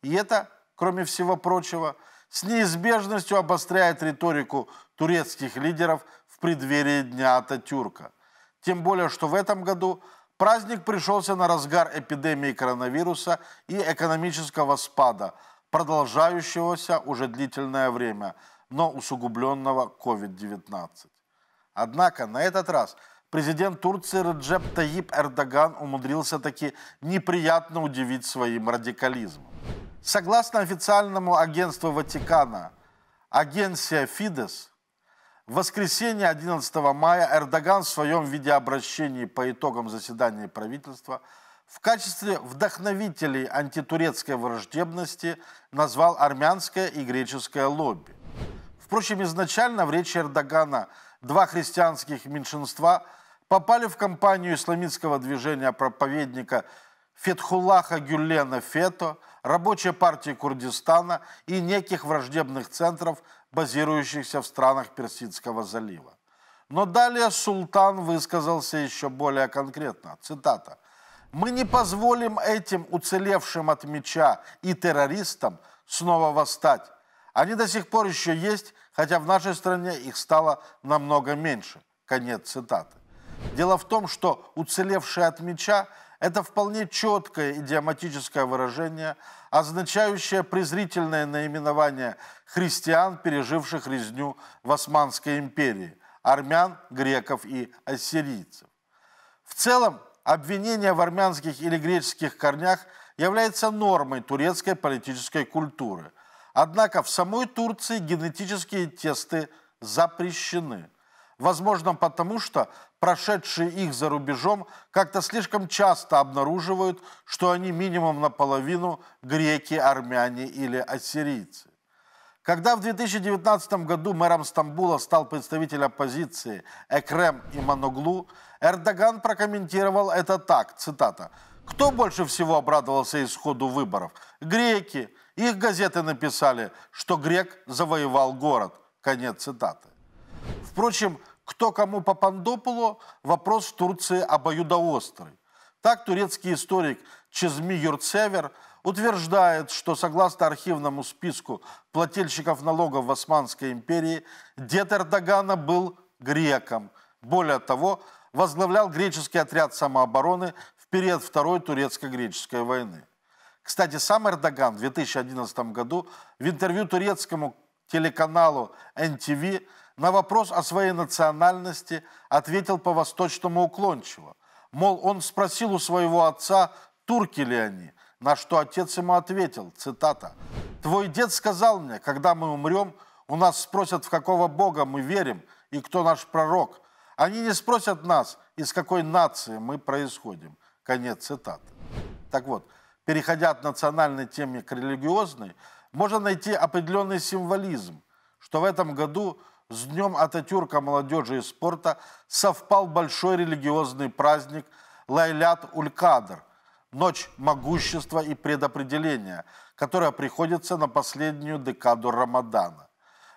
И это, кроме всего прочего, с неизбежностью обостряет риторику турецких лидеров в преддверии Дня Ататюрка. Тем более, что в этом году праздник пришелся на разгар эпидемии коронавируса и экономического спада, продолжающегося уже длительное время, но усугубленного COVID-19. Однако на этот раз президент Турции Реджеп Таип Эрдоган умудрился таки неприятно удивить своим радикализмом. Согласно официальному агентству Ватикана, агенция Фидес – в воскресенье 11 мая Эрдоган в своем видеообращении по итогам заседания правительства в качестве вдохновителей антитурецкой враждебности назвал армянское и греческое лобби. Впрочем, изначально в речи Эрдогана два христианских меньшинства попали в компанию исламистского движения проповедника Фетхуллаха Гюллена Фето, Рабочей партии Курдистана и неких враждебных центров базирующихся в странах Персидского залива. Но далее султан высказался еще более конкретно. Цитата. «Мы не позволим этим уцелевшим от меча и террористам снова восстать. Они до сих пор еще есть, хотя в нашей стране их стало намного меньше». Конец цитаты. Дело в том, что уцелевшие от меча – это вполне четкое идиоматическое выражение, означающее презрительное наименование христиан, переживших резню в Османской империи, армян, греков и ассирийцев. В целом, обвинение в армянских или греческих корнях является нормой турецкой политической культуры. Однако в самой Турции генетические тесты запрещены. Возможно, потому что прошедшие их за рубежом как-то слишком часто обнаруживают, что они минимум наполовину греки, армяне или ассирийцы. Когда в 2019 году мэром Стамбула стал представитель оппозиции Экрем Иманоглу, Эрдоган прокомментировал это так, цитата, «Кто больше всего обрадовался исходу выборов? Греки. Их газеты написали, что грек завоевал город». Конец цитаты. Впрочем, кто кому по Пандопулу – вопрос в Турции обоюдоострый. Так турецкий историк Чезми Юрцевер – утверждает, что согласно архивному списку плательщиков налогов в Османской империи, дед Эрдогана был греком. Более того, возглавлял греческий отряд самообороны в период Второй турецко-греческой войны. Кстати, сам Эрдоган в 2011 году в интервью турецкому телеканалу NTV на вопрос о своей национальности ответил по-восточному уклончиво. Мол, он спросил у своего отца, турки ли они – на что отец ему ответил, цитата, «Твой дед сказал мне, когда мы умрем, у нас спросят, в какого Бога мы верим и кто наш пророк. Они не спросят нас, из какой нации мы происходим». Конец цитаты. Так вот, переходя от национальной темы к религиозной, можно найти определенный символизм, что в этом году с Днем Ататюрка молодежи и спорта совпал большой религиозный праздник Лайлят Улькадр ночь могущества и предопределения, которая приходится на последнюю декаду Рамадана.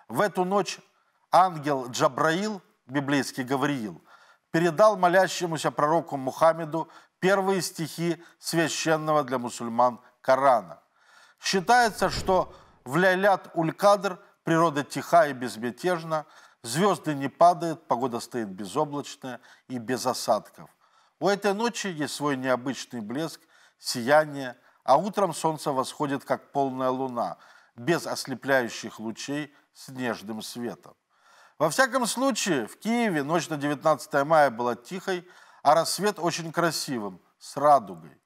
В эту ночь ангел Джабраил, библейский Гавриил, передал молящемуся пророку Мухаммеду первые стихи священного для мусульман Корана. Считается, что в лайлят Улькадр природа тиха и безмятежна, звезды не падают, погода стоит безоблачная и без осадков. У этой ночи есть свой необычный блеск сияние, а утром солнце восходит, как полная луна, без ослепляющих лучей снежным светом. Во всяком случае, в Киеве ночь на 19 мая была тихой, а рассвет очень красивым, с радугой.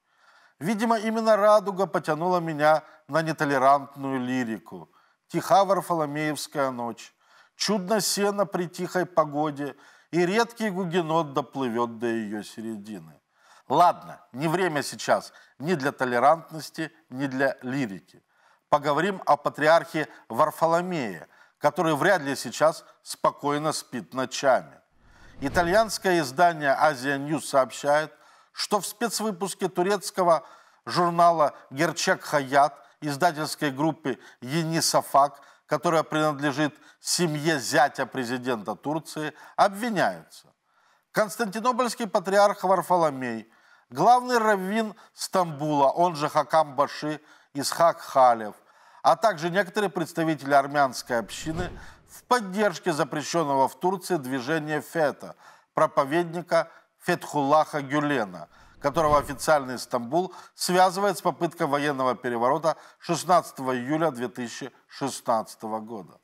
Видимо, именно радуга потянула меня на нетолерантную лирику. Тиха Варфоломеевская ночь, чудно сено при тихой погоде, и редкий гугенот доплывет до ее середины. Ладно, не время сейчас ни для толерантности, ни для лирики. Поговорим о патриархе Варфоломее, который вряд ли сейчас спокойно спит ночами. Итальянское издание «Азия Ньюс» сообщает, что в спецвыпуске турецкого журнала «Герчек Хаят» издательской группы «Енисафак», которая принадлежит семье зятя президента Турции, обвиняются. Константинопольский патриарх Варфоломей главный раввин Стамбула, он же Хакам Баши, Исхак Халев, а также некоторые представители армянской общины в поддержке запрещенного в Турции движения Фета, проповедника Фетхуллаха Гюлена, которого официальный Стамбул связывает с попыткой военного переворота 16 июля 2016 года.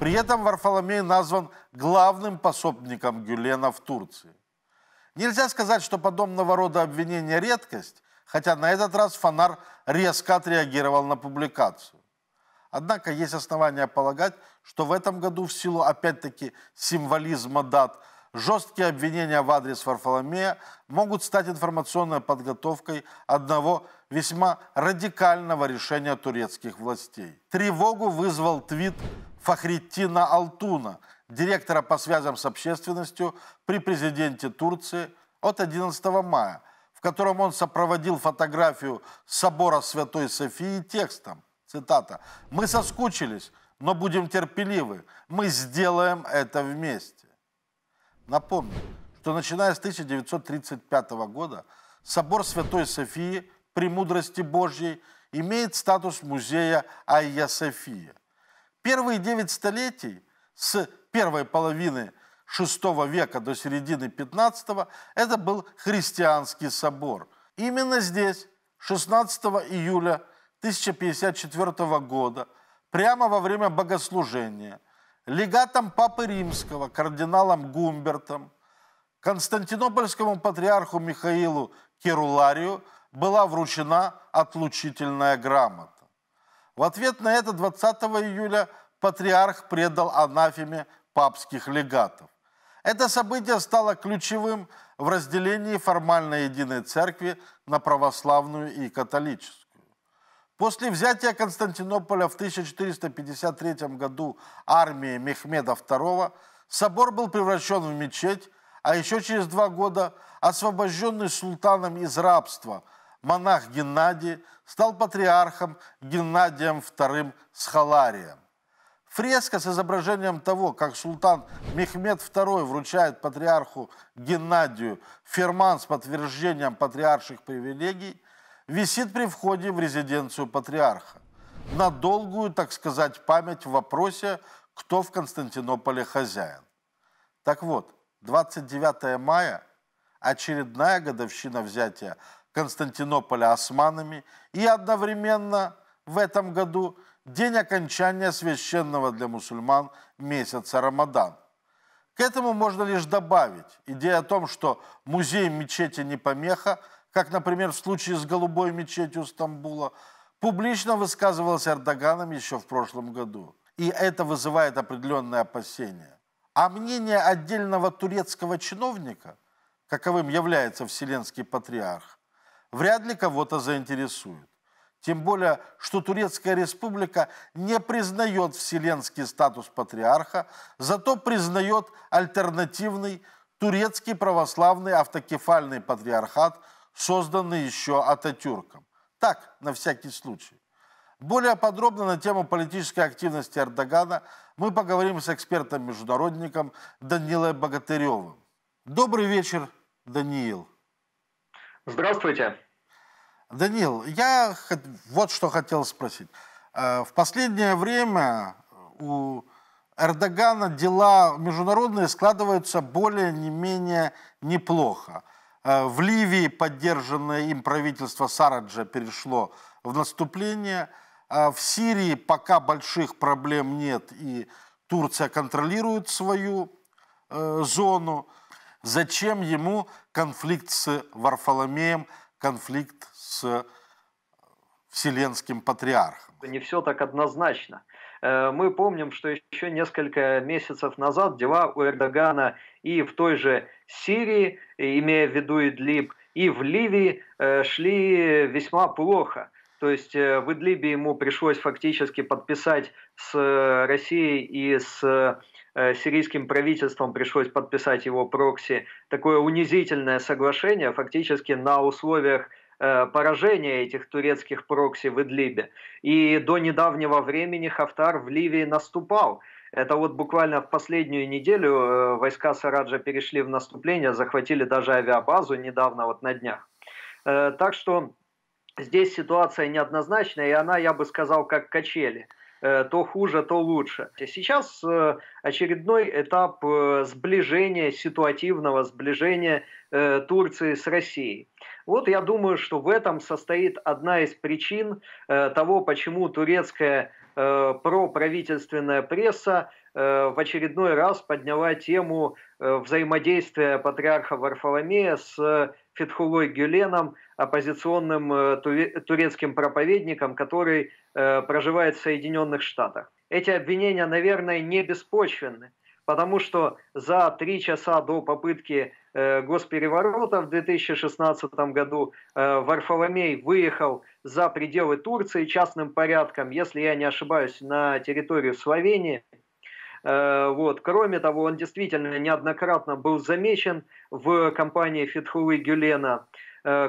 При этом Варфоломей назван главным пособником Гюлена в Турции. Нельзя сказать, что подобного рода обвинения редкость, хотя на этот раз Фонар резко отреагировал на публикацию. Однако есть основания полагать, что в этом году в силу опять-таки символизма дат жесткие обвинения в адрес Варфоломея могут стать информационной подготовкой одного весьма радикального решения турецких властей. Тревогу вызвал твит Фахреттина Алтуна – директора по связям с общественностью при президенте Турции от 11 мая, в котором он сопроводил фотографию собора Святой Софии текстом. Цитата. «Мы соскучились, но будем терпеливы. Мы сделаем это вместе». Напомню, что начиная с 1935 года собор Святой Софии при мудрости Божьей имеет статус музея Айя София. Первые девять столетий с первой половины VI века до середины XV это был христианский собор. Именно здесь 16 июля 1054 года, прямо во время богослужения, легатом Папы Римского, кардиналом Гумбертом, константинопольскому патриарху Михаилу Керуларию была вручена отлучительная грамота. В ответ на это 20 июля патриарх предал анафеме папских легатов. Это событие стало ключевым в разделении формально единой церкви на православную и католическую. После взятия Константинополя в 1453 году армией Мехмеда II собор был превращен в мечеть, а еще через два года освобожденный султаном из рабства монах Геннадий стал патриархом Геннадием II Схаларием. Фреска с изображением того, как султан Мехмед II вручает патриарху Геннадию ферман с подтверждением патриарших привилегий, висит при входе в резиденцию патриарха. На долгую, так сказать, память в вопросе, кто в Константинополе хозяин. Так вот, 29 мая – очередная годовщина взятия Константинополя османами и одновременно в этом году – день окончания священного для мусульман месяца Рамадан. К этому можно лишь добавить идея о том, что музей мечети не помеха, как, например, в случае с голубой мечетью Стамбула, публично высказывался Эрдоганом еще в прошлом году. И это вызывает определенные опасения. А мнение отдельного турецкого чиновника, каковым является Вселенский Патриарх, вряд ли кого-то заинтересует. Тем более, что Турецкая республика не признает вселенский статус патриарха, зато признает альтернативный турецкий православный автокефальный патриархат, созданный еще Ататюрком. Так, на всякий случай. Более подробно на тему политической активности Эрдогана мы поговорим с экспертом-международником Данилой Богатыревым. Добрый вечер, Даниил. Здравствуйте. Данил, я вот что хотел спросить. Э, в последнее время у Эрдогана дела международные складываются более не менее неплохо. Э, в Ливии поддержанное им правительство Сараджа перешло в наступление. Э, в Сирии пока больших проблем нет, и Турция контролирует свою зону. Зачем ему конфликт с Варфоломеем, конфликт с э, вселенским патриархом. Не все так однозначно. Э, мы помним, что еще несколько месяцев назад дела у Эрдогана и в той же Сирии, э, имея в виду Идлиб, и в Ливии шли весьма плохо. То есть в Идлибе ему пришлось фактически подписать с Россией и с сирийским правительством пришлось подписать его прокси такое унизительное соглашение фактически на условиях Э, поражения этих турецких прокси в Идлибе. И до недавнего времени Хафтар в Ливии наступал. Это вот буквально в последнюю неделю э, войска Сараджа перешли в наступление, захватили даже авиабазу недавно, вот на днях. Э, так что здесь ситуация неоднозначная, и она, я бы сказал, как качели то хуже, то лучше. Сейчас очередной этап сближения, ситуативного сближения Турции с Россией. Вот я думаю, что в этом состоит одна из причин э, того, почему турецкая э, проправительственная пресса э, в очередной раз подняла тему э, взаимодействия патриарха Варфоломея с э, Фетхулой Гюленом, оппозиционным турецким проповедником, который проживает в Соединенных Штатах. Эти обвинения, наверное, не беспочвенны потому что за три часа до попытки э, госпереворота в 2016 году э, Варфоломей выехал за пределы Турции частным порядком, если я не ошибаюсь, на территорию Словении. Э, вот. Кроме того, он действительно неоднократно был замечен в компании Фетхулы Гюлена.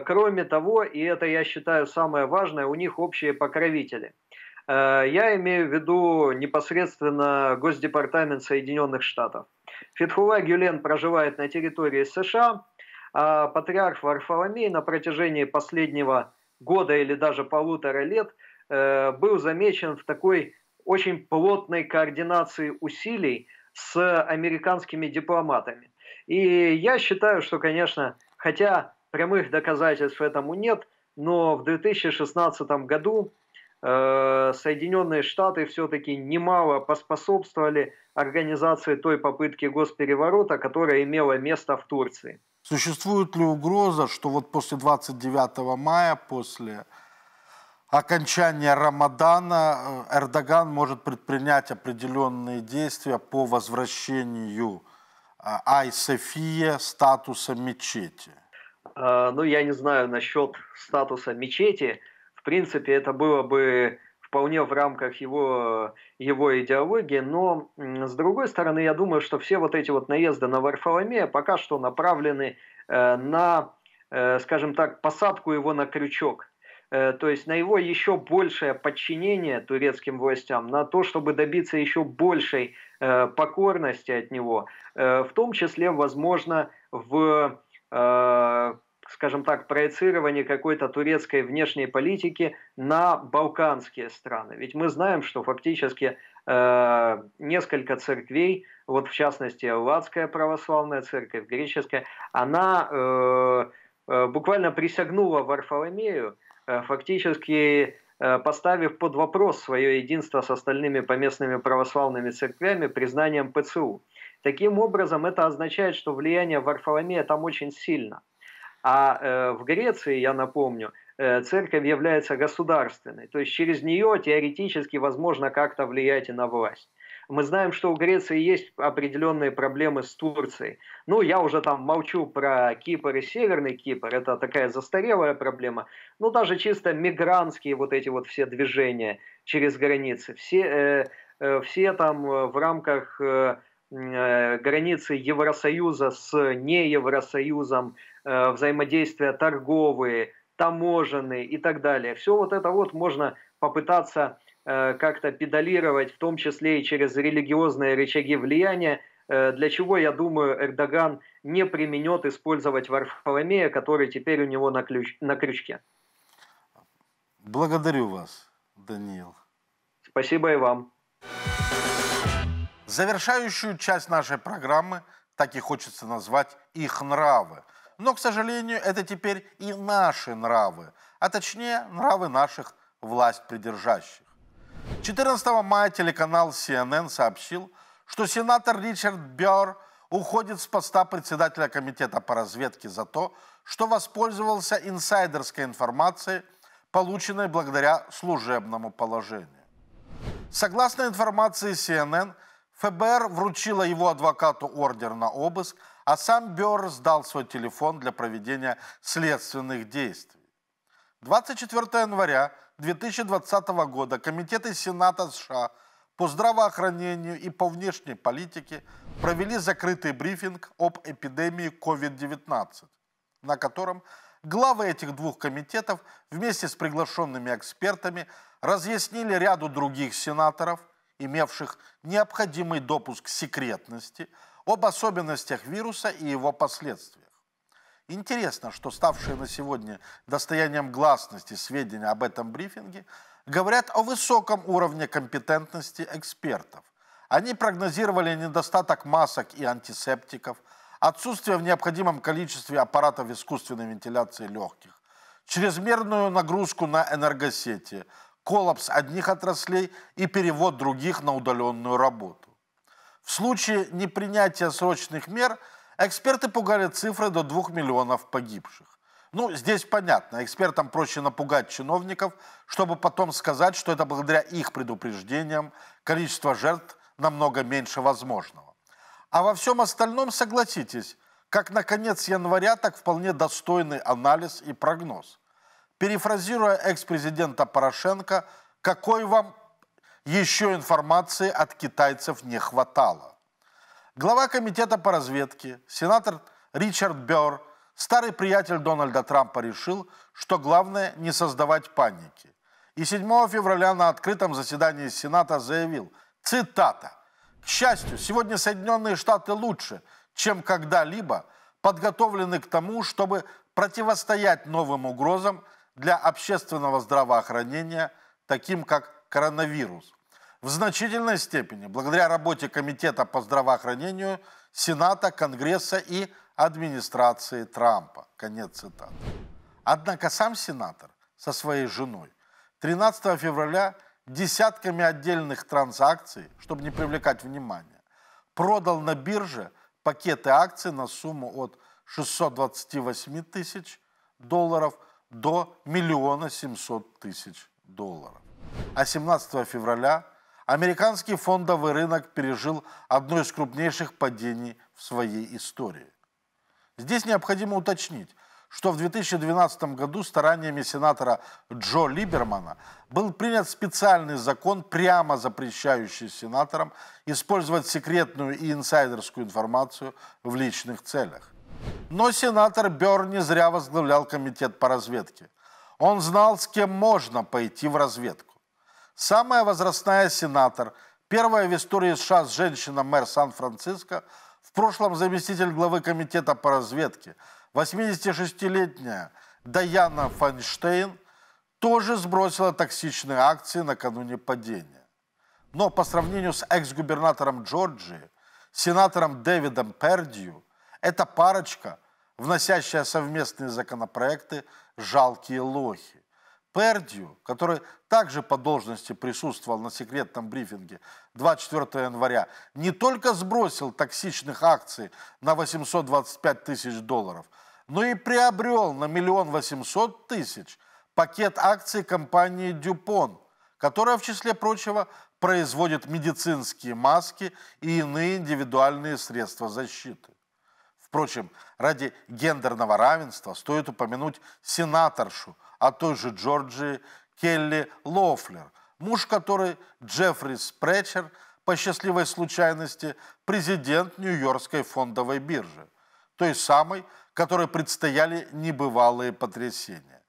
Кроме того, и это я считаю самое важное, у них общие покровители – Э, я имею в виду непосредственно Госдепартамент Соединенных Штатов. Фетхула Гюлен проживает на территории США, а патриарх Варфоломей на протяжении последнего года или даже полутора лет э, был замечен в такой очень плотной координации усилий с американскими дипломатами. И я считаю, что, конечно, хотя прямых доказательств этому нет, но в 2016 году Э, Соединенные Штаты все-таки немало поспособствовали организации той попытки госпереворота, которая имела место в Турции. Существует ли угроза, что вот после 29 мая, после окончания Рамадана, э, Эрдоган может предпринять определенные действия по возвращению э, Ай-София статуса мечети? Ну, я не знаю насчет статуса мечети – принципе, это было бы вполне в рамках его, его идеологии, но с другой стороны, я думаю, что все вот эти вот наезды на Варфоломея пока что направлены э, на, э, скажем так, посадку его на крючок, э, то есть на его еще большее подчинение турецким властям, на то, чтобы добиться еще большей э, покорности от него, э, в том числе, возможно, в э, скажем так, проецирование какой-то турецкой внешней политики на балканские страны. Ведь мы знаем, что фактически э, несколько церквей, вот в частности Алладская православная церковь, греческая, она э, э, буквально присягнула Варфоломею, э, фактически э, поставив под вопрос свое единство с остальными поместными православными церквями признанием ПЦУ. Таким образом, это означает, что влияние Варфоломея там очень сильно – а э, в Греции, я напомню, э, церковь является государственной, то есть через нее теоретически возможно как-то влиять и на власть. Мы знаем, что у Греции есть определенные проблемы с Турцией. Ну, я уже там молчу про Кипр и Северный Кипр, это такая застарелая проблема. Ну, даже чисто мигрантские вот эти вот все движения через границы, все, э, э все там в рамках э, границы Евросоюза с неевросоюзом. Э, взаимодействия торговые, таможенные и так далее. Все вот это вот можно попытаться э, как-то педалировать, в том числе и через религиозные рычаги влияния, э, для чего, я думаю, Эрдоган не применет использовать Варфоломея, который теперь у него на, ключ, на крючке. Благодарю вас, Даниил. Спасибо и вам. Завершающую часть нашей программы так и хочется назвать их нравы – но, к сожалению, это теперь и наши нравы, а точнее нравы наших власть придержащих. 14 мая телеканал CNN сообщил, что сенатор Ричард Бёрр уходит с поста председателя комитета по разведке за то, что воспользовался инсайдерской информацией, полученной благодаря служебному положению. Согласно информации CNN, ФБР вручила его адвокату ордер на обыск – а сам Берр сдал свой телефон для проведения следственных действий. 24 января 2020 года комитеты Сената США по здравоохранению и по внешней политике провели закрытый брифинг об эпидемии COVID-19, на котором главы этих двух комитетов вместе с приглашенными экспертами разъяснили ряду других сенаторов, имевших необходимый допуск секретности – об особенностях вируса и его последствиях. Интересно, что ставшие на сегодня достоянием гласности сведения об этом брифинге говорят о высоком уровне компетентности экспертов. Они прогнозировали недостаток масок и антисептиков, отсутствие в необходимом количестве аппаратов искусственной вентиляции легких, чрезмерную нагрузку на энергосети, коллапс одних отраслей и перевод других на удаленную работу. В случае непринятия срочных мер эксперты пугали цифры до 2 миллионов погибших. Ну, здесь понятно, экспертам проще напугать чиновников, чтобы потом сказать, что это благодаря их предупреждениям количество жертв намного меньше возможного. А во всем остальном, согласитесь, как на конец января, так вполне достойный анализ и прогноз. Перефразируя экс-президента Порошенко, какой вам еще информации от китайцев не хватало. Глава комитета по разведке, сенатор Ричард Бёрр, старый приятель Дональда Трампа решил, что главное не создавать паники. И 7 февраля на открытом заседании Сената заявил, цитата, «К счастью, сегодня Соединенные Штаты лучше, чем когда-либо подготовлены к тому, чтобы противостоять новым угрозам для общественного здравоохранения, таким как коронавирус в значительной степени благодаря работе Комитета по здравоохранению Сената, Конгресса и администрации Трампа. Конец цитаты. Однако сам сенатор со своей женой 13 февраля десятками отдельных транзакций, чтобы не привлекать внимание, продал на бирже пакеты акций на сумму от 628 тысяч долларов до миллиона 700 тысяч долларов. А 17 февраля Американский фондовый рынок пережил одно из крупнейших падений в своей истории. Здесь необходимо уточнить, что в 2012 году стараниями сенатора Джо Либермана был принят специальный закон, прямо запрещающий сенаторам использовать секретную и инсайдерскую информацию в личных целях. Но сенатор Бер не зря возглавлял комитет по разведке. Он знал, с кем можно пойти в разведку. Самая возрастная сенатор, первая в истории США женщина-мэр Сан-Франциско, в прошлом заместитель главы комитета по разведке, 86-летняя Даяна Файнштейн тоже сбросила токсичные акции накануне падения. Но по сравнению с экс-губернатором Джорджии, сенатором Дэвидом Пердью, эта парочка, вносящая совместные законопроекты, жалкие лохи. Пердью, который также по должности присутствовал на секретном брифинге 24 января, не только сбросил токсичных акций на 825 тысяч долларов, но и приобрел на миллион восемьсот тысяч пакет акций компании «Дюпон», которая, в числе прочего, производит медицинские маски и иные индивидуальные средства защиты. Впрочем, ради гендерного равенства стоит упомянуть сенаторшу – от той же Джорджии Келли Лофлер, муж которой Джеффри Спречер, по счастливой случайности, президент Нью-Йоркской фондовой биржи, той самой, которой предстояли небывалые потрясения.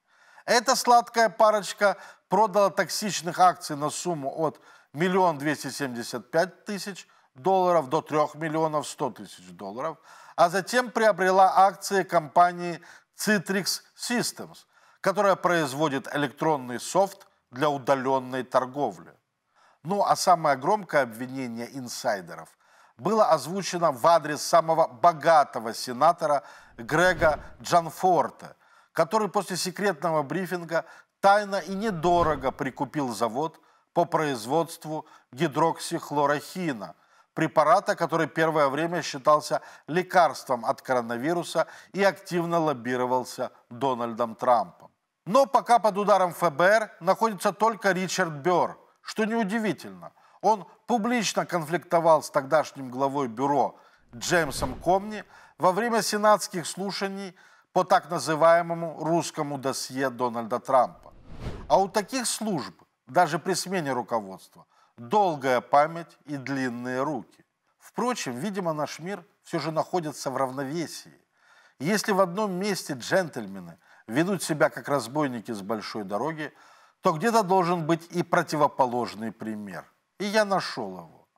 Эта сладкая парочка продала токсичных акций на сумму от 1 275 тысяч долларов до 3 миллионов 100 тысяч долларов, а затем приобрела акции компании Citrix Systems – которая производит электронный софт для удаленной торговли. Ну а самое громкое обвинение инсайдеров было озвучено в адрес самого богатого сенатора Грега Джанфорта, который после секретного брифинга тайно и недорого прикупил завод по производству гидроксихлорохина, препарата, который первое время считался лекарством от коронавируса и активно лоббировался Дональдом Трампом. Но пока под ударом ФБР находится только Ричард Бер, что неудивительно. Он публично конфликтовал с тогдашним главой бюро Джеймсом Комни во время сенатских слушаний по так называемому русскому досье Дональда Трампа. А у таких служб, даже при смене руководства, долгая память и длинные руки. Впрочем, видимо, наш мир все же находится в равновесии. Если в одном месте джентльмены – ведут себя как разбойники с большой дороги, то где-то должен быть и противоположный пример. И я нашел его.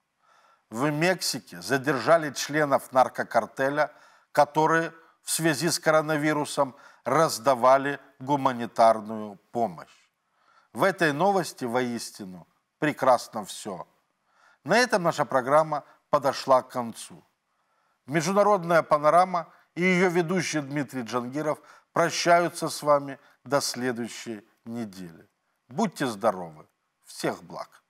В Мексике задержали членов наркокартеля, которые в связи с коронавирусом раздавали гуманитарную помощь. В этой новости воистину прекрасно все. На этом наша программа подошла к концу. Международная панорама и ее ведущий Дмитрий Джангиров – прощаются с вами до следующей недели. Будьте здоровы! Всех благ!